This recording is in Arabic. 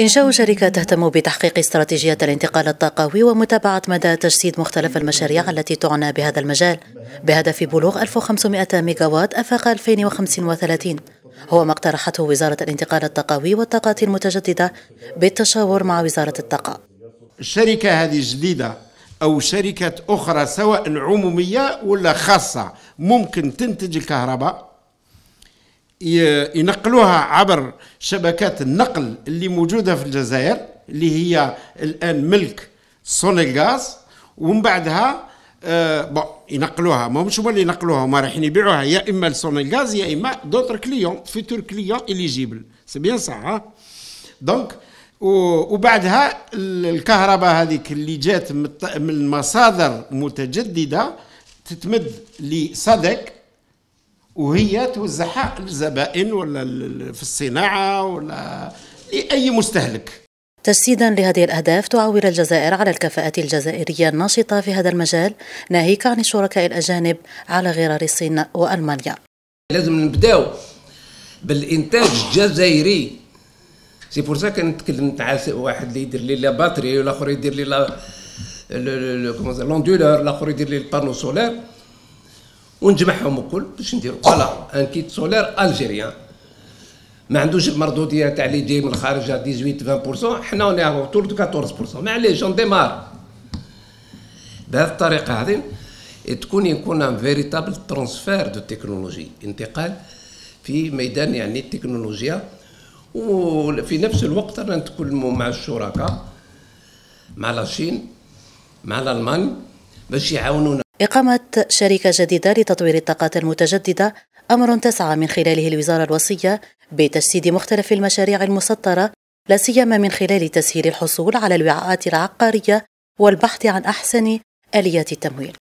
إنشاء شركة تهتم بتحقيق استراتيجية الانتقال الطاقوي ومتابعة مدى تجسيد مختلف المشاريع التي تعنى بهذا المجال بهدف بلوغ 1500 ميجاوات آفاق 2035 هو ما اقترحته وزارة الانتقال الطاقوي والطاقات المتجددة بالتشاور مع وزارة الطاقة الشركة هذه جديدة أو شركة أخرى سواء عمومية ولا خاصة ممكن تنتج الكهرباء ينقلوها عبر شبكات النقل اللي موجودة في الجزائر اللي هي الآن ملك سونيغاز ومن بعدها آه ينقلوها ما مش هما اللي ينقلوها هما رايحين يبيعوها يا اما لسونيغاز يا اما دوتر كليون فيتور كليون اليجيبل سي بيان صح دونك وبعدها الكهرباء هذيك اللي جات من مصادر متجدده تتمد لصدق وهي توزعها للزبائن ولا في الصناعة ولا لأي مستهلك تجسيدا لهذه الأهداف تعول الجزائر على الكفاءات الجزائرية الناشطة في هذا المجال ناهيك عن الشركاء الأجانب على غرار الصين وألمانيا لازم نبداو بالإنتاج الجزائري سي بور سا كنتكلم مع واحد اللي يدير لي لا باتري ولا اخر يدير لي لا لوندولور الاخر يدير لي البانو سولير ونجمعهم الكل باش نديروا فوالا ان كيت سولير الجيريان ما عندوش المردوديه تاع اللي يجي من الخارج 18 20% حنا اوني اوتور دو 14% معليش اون ديمار بهذه الطريقه هذه تكون يكون ان فيريتابل ترانسفير دو تكنولوجي انتقال في ميدان يعني التكنولوجيا وفي نفس الوقت رانا نتكلموا مع الشركاء مع لاشين مع الالمان باش يعاونونا إقامة شركة جديدة لتطوير الطاقات المتجددة أمر تسعى من خلاله الوزارة الوصية بتجسيد مختلف المشاريع المسطرة لا سيما من خلال تسهيل الحصول على الوعاءات العقارية والبحث عن أحسن آليات التمويل.